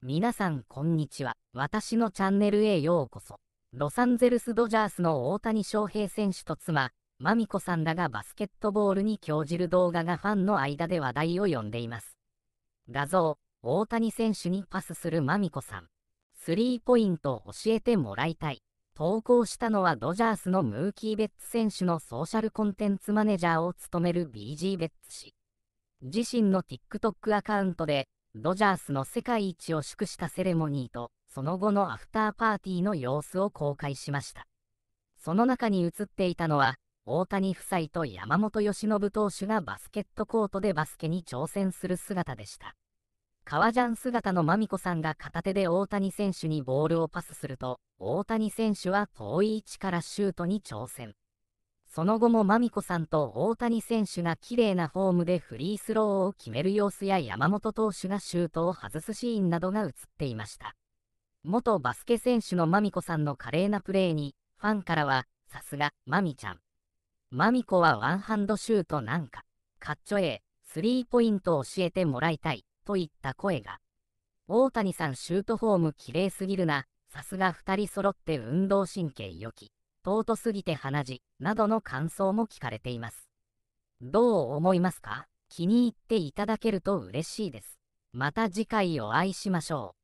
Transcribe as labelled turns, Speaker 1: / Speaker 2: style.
Speaker 1: 皆さんこんにちは。私のチャンネルへようこそ。ロサンゼルスドジャースの大谷翔平選手と妻、マミコさんらがバスケットボールに興じる動画がファンの間で話題を呼んでいます。画像、大谷選手にパスするマミコさん。スリーポイント教えてもらいたい。投稿したのはドジャースのムーキー・ベッツ選手のソーシャルコンテンツマネージャーを務める BG ベッツ氏。自身の TikTok アカウントで、ドジャースの世界一を祝したセレモニーと、その後のアフターパーティーの様子を公開しました。その中に映っていたのは、大谷夫妻と山本由伸投手がバスケットコートでバスケに挑戦する姿でした。革ジャン姿のまみこさんが片手で大谷選手にボールをパスすると、大谷選手は遠い位置からシュートに挑戦。その後もマミコさんと大谷選手が綺麗なフォームでフリースローを決める様子や山本投手がシュートを外すシーンなどが映っていました。元バスケ選手のマミコさんの華麗なプレーに、ファンからは、さすが、マミちゃん。マミコはワンハンドシュートなんか、かっちょええ、スリーポイント教えてもらいたい、といった声が。大谷さんシュートフォーム綺麗すぎるな、さすが2人揃って運動神経良き。尊すぎて鼻血などの感想も聞かれています。どう思いますか気に入っていただけると嬉しいです。また次回お会いしましょう。